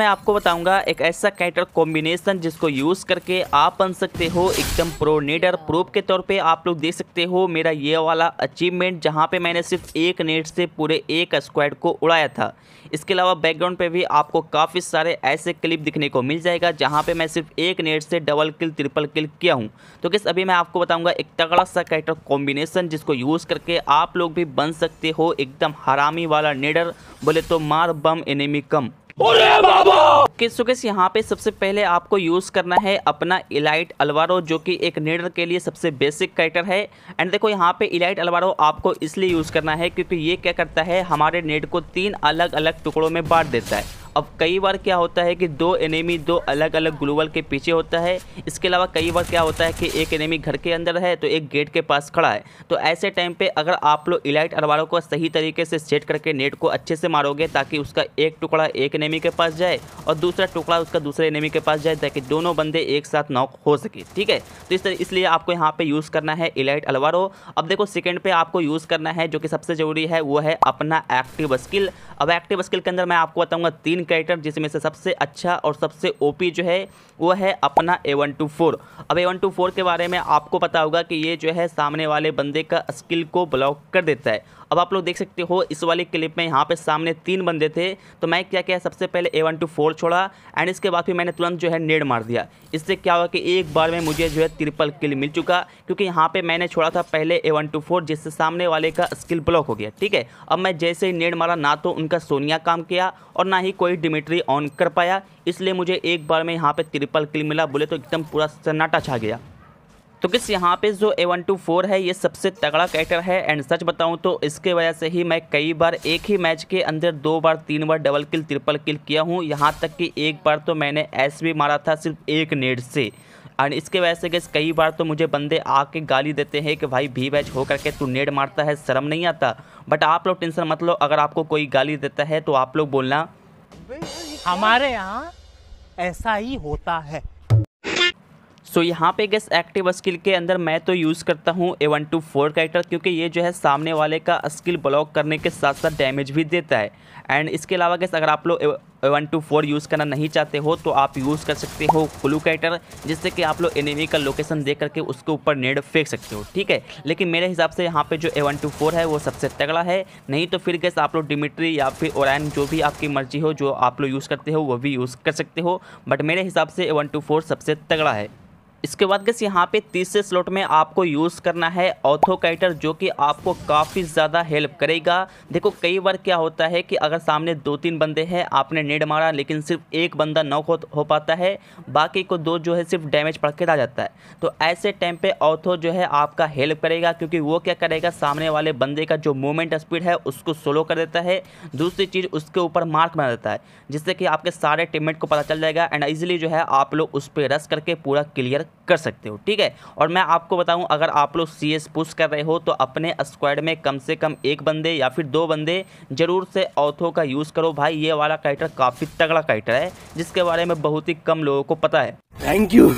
मैं आपको बताऊंगा एक ऐसा कैटर कॉम्बिनेशन जिसको यूज़ करके आप बन सकते हो एकदम प्रो नेडर प्रूफ के तौर पे आप लोग देख सकते हो मेरा ये वाला अचीवमेंट जहाँ पे मैंने सिर्फ एक नेट से पूरे एक स्क्वाड को उड़ाया था इसके अलावा बैकग्राउंड पे भी आपको काफ़ी सारे ऐसे क्लिप दिखने को मिल जाएगा जहाँ पे मैं सिर्फ एक नेट से डबल किल ट्रिपल किल किया हूँ तो किस अभी मैं आपको बताऊँगा एक तगड़ा सा कैटर कॉम्बिनेशन जिसको यूज़ करके आप लोग भी बन सकते हो एकदम हरामी वाला नेडर बोले तो मार बम एनिमी कम किस किस यहाँ पे सबसे पहले आपको यूज करना है अपना इलाइट अलवारो जो कि एक नेडर के लिए सबसे बेसिक कैरेक्टर है एंड देखो यहाँ पे इलाइट अलवारो आपको इसलिए यूज करना है क्योंकि ये क्या करता है हमारे नेड को तीन अलग अलग टुकड़ों में बांट देता है अब कई बार क्या होता है कि दो एनिमी दो अलग अलग ग्लोबल के पीछे होता है इसके अलावा कई बार क्या होता है कि एक एनिमी घर के अंदर है तो एक गेट के पास खड़ा है तो ऐसे टाइम पे अगर आप लोग इलाइट अरबारों को सही तरीके से सेट करके नेट को अच्छे से मारोगे ताकि उसका एक टुकड़ा एक एनिमी के पास जाए और दूसरा टुकड़ा उसका दूसरे एनिमी के पास जाए ताकि दोनों बंदे एक साथ नॉक हो सके ठीक है तो इस तरह इसलिए आपको यहाँ पर यूज़ करना है इलाइट अलवारो अब देखो सेकेंड पर आपको यूज़ करना है जो कि सबसे ज़रूरी है वो है अपना एक्टिव स्किल अब एक्टिव स्किल के अंदर मैं आपको बताऊँगा तीन तीन कैरेक्टर जिसमें से सबसे अच्छा और सबसे ओपी जो है वो है अपना ए वन टू फोर अब ए वन टू फोर के बारे में आपको पता होगा कि ये जो है सामने वाले बंदे का स्किल को ब्लॉक कर देता है अब आप लोग देख सकते हो इस वाले क्लिप में यहाँ पे सामने तीन बंदे थे तो मैं क्या किया सबसे पहले ए वन टू फोर छोड़ा एंड इसके बाद फिर मैंने तुरंत जो है नेड मार दिया इससे क्या हुआ कि एक बार में मुझे जो है ट्रिपल किल मिल चुका क्योंकि यहाँ पर मैंने छोड़ा था पहले ए वन टू फोर जिससे सामने वाले का स्किल ब्लॉक हो गया ठीक है अब मैं जैसे ही नेड मारा ना तो उनका सोनिया काम किया और ना ही कोई डिमिट्री ऑन कर पाया इसलिए मुझे एक बार में यहाँ पर ट्रिपल किल मिला बोले तो एकदम पूरा सन्नाटा छा गया तो किस यहाँ पे जो ए वन टू फोर है ये सबसे तगड़ा कैरेक्टर है एंड सच बताऊँ तो इसके वजह से ही मैं कई बार एक ही मैच के अंदर दो बार तीन बार डबल किल ट्रिपल किल किया हूँ यहाँ तक कि एक बार तो मैंने एस भी मारा था सिर्फ एक नेट से एंड इसके वजह से किस कई बार तो मुझे बंदे आके गाली देते हैं कि भाई भी बैच हो के तू नेट मारता है शर्म नहीं आता बट आप लोग टेंशन मत लो अगर आपको कोई गाली देता है तो आप लोग बोलना हमारे यहाँ ऐसा ही होता है सो यहाँ पे गैस एक्टिव स्किल के अंदर मैं तो यूज़ करता हूँ A one two four character क्योंकि ये जो है सामने वाले का स्किल ब्लॉक करने के साथ साथ डैमेज भी देता है एंड इसके अलावा गैस अगर आप लोग A one two four use करना नहीं चाहते हो तो आप यूज़ कर सकते हो क्लू कैटर जिससे कि आप लोग एनिमी का लोकेशन देख करके उसके ऊपर नेड फेंक सकते हो ठीक है लेकिन मेरे हिसाब से यहाँ पे जो ए वन टू फोर है वो सबसे तगड़ा है नहीं तो फिर गैस आप लोग डिमिट्री या फिर ओरान जो भी आपकी मर्जी हो जो आप लोग यूज़ करते हो वो भी यूज़ कर सकते हो बट मेरे हिसाब से ए वन टू फोर सबसे तगड़ा है इसके बाद गैस यहाँ पे तीसरे स्लॉट में आपको यूज़ करना है ऑथोकाइटर जो कि आपको काफ़ी ज़्यादा हेल्प करेगा देखो कई बार क्या होता है कि अगर सामने दो तीन बंदे हैं आपने नेड मारा लेकिन सिर्फ एक बंदा नॉक हो, हो पाता है बाकी को दो जो है सिर्फ डैमेज पड़ के आ जाता है तो ऐसे टाइम पे ऑथो जो है आपका हेल्प करेगा क्योंकि वो क्या करेगा सामने वाले बंदे का जो मूवमेंट स्पीड है उसको स्लो कर देता है दूसरी चीज़ उसके ऊपर मार्क बना देता है जिससे कि आपके सारे टीममेट को पता चल जाएगा एंड ईजिली जो है आप लोग उस पर रस करके पूरा क्लियर कर सकते हो ठीक है और मैं आपको बताऊं अगर आप लोग सी एस पुश कर रहे हो तो अपने स्क्वाड में कम से कम एक बंदे या फिर दो बंदे ज़रूर से ऑथो का यूज़ करो भाई ये वाला कैटर काफ़ी तगड़ा कैटर है जिसके बारे में बहुत ही कम लोगों को पता है थैंक यू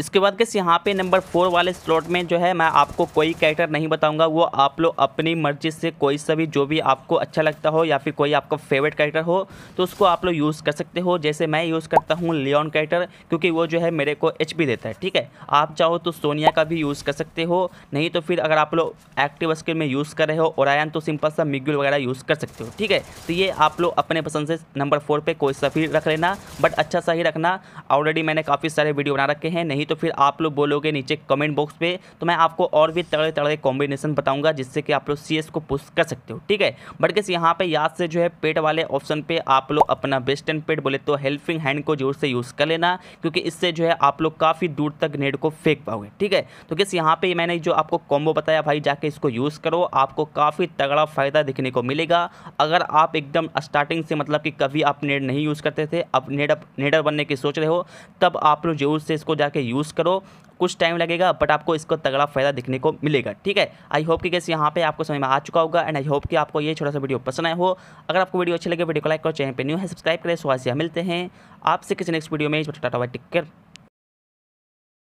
इसके बाद कैसे यहाँ पे नंबर फोर वाले स्लॉट में जो है मैं आपको कोई कैरेक्टर नहीं बताऊंगा वो आप लोग अपनी मर्जी से कोई सा भी जो भी आपको अच्छा लगता हो या फिर कोई आपका फेवरेट कैरेक्टर हो तो उसको आप लोग यूज़ कर सकते हो जैसे मैं यूज़ करता हूँ लियोन कैरेक्टर क्योंकि वो जो है मेरे को एच देता है ठीक है आप चाहो तो सोनिया का भी यूज़ कर सकते हो नहीं तो फिर अगर आप लोग एक्टिव स्किल में यूज़ कर रहे हो और आयन तो सिंपल सा मिग्यूल वगैरह यूज़ कर सकते हो ठीक है तो ये आप लोग अपने पसंद से नंबर फोर पर कोई सा भी रख लेना बट अच्छा सा ही रखना ऑलरेडी मैंने काफ़ी सारे वीडियो बना रखे हैं नहीं तो फिर आप लोग बोलोगे नीचे कमेंट बॉक्स पे तो मैं आपको और भी तगड़े तगड़े कॉम्बिनेशन बताऊंगा जिससे कि आप लोग सी को पुश कर सकते हो ठीक है बट कैसे यहाँ पे याद से जो है पेट वाले ऑप्शन पे आप लोग अपना बेस्ट एंड पेट बोले तो हेल्पिंग हैंड को जोर से यूज़ कर लेना क्योंकि इससे जो है आप लोग काफ़ी दूर तक नेट को फेंक पाओगे ठीक है तो कैसे यहाँ पे मैंने जो आपको कॉम्बो बताया भाई जाके इसको यूज़ करो आपको काफ़ी तगड़ा फ़ायदा दिखने को मिलेगा अगर आप एकदम स्टार्टिंग से मतलब कि कभी आप नेट नहीं यूज़ करते थे अब नेट अब नेडर बनने की सोच रहे हो तब आप लोग जरूर से इसको जाके यूज़ यूज़ करो कुछ टाइम लगेगा बट आपको इसको तगड़ा फ़ायदा दिखने को मिलेगा ठीक है आई होप कि कैसे यहाँ पे आपको समझ में आ चुका होगा एंड आई होप कि आपको ये छोटा सा वीडियो पसंद आया हो अगर आपको वीडियो अच्छी लगे वीडियो को लाइक करो चैनल पर न्यू है सब्सक्राइब करें स्वास्थ्य मिलते हैं आपसे किसी नेक्स्ट वीडियो में टाटा बाय टिक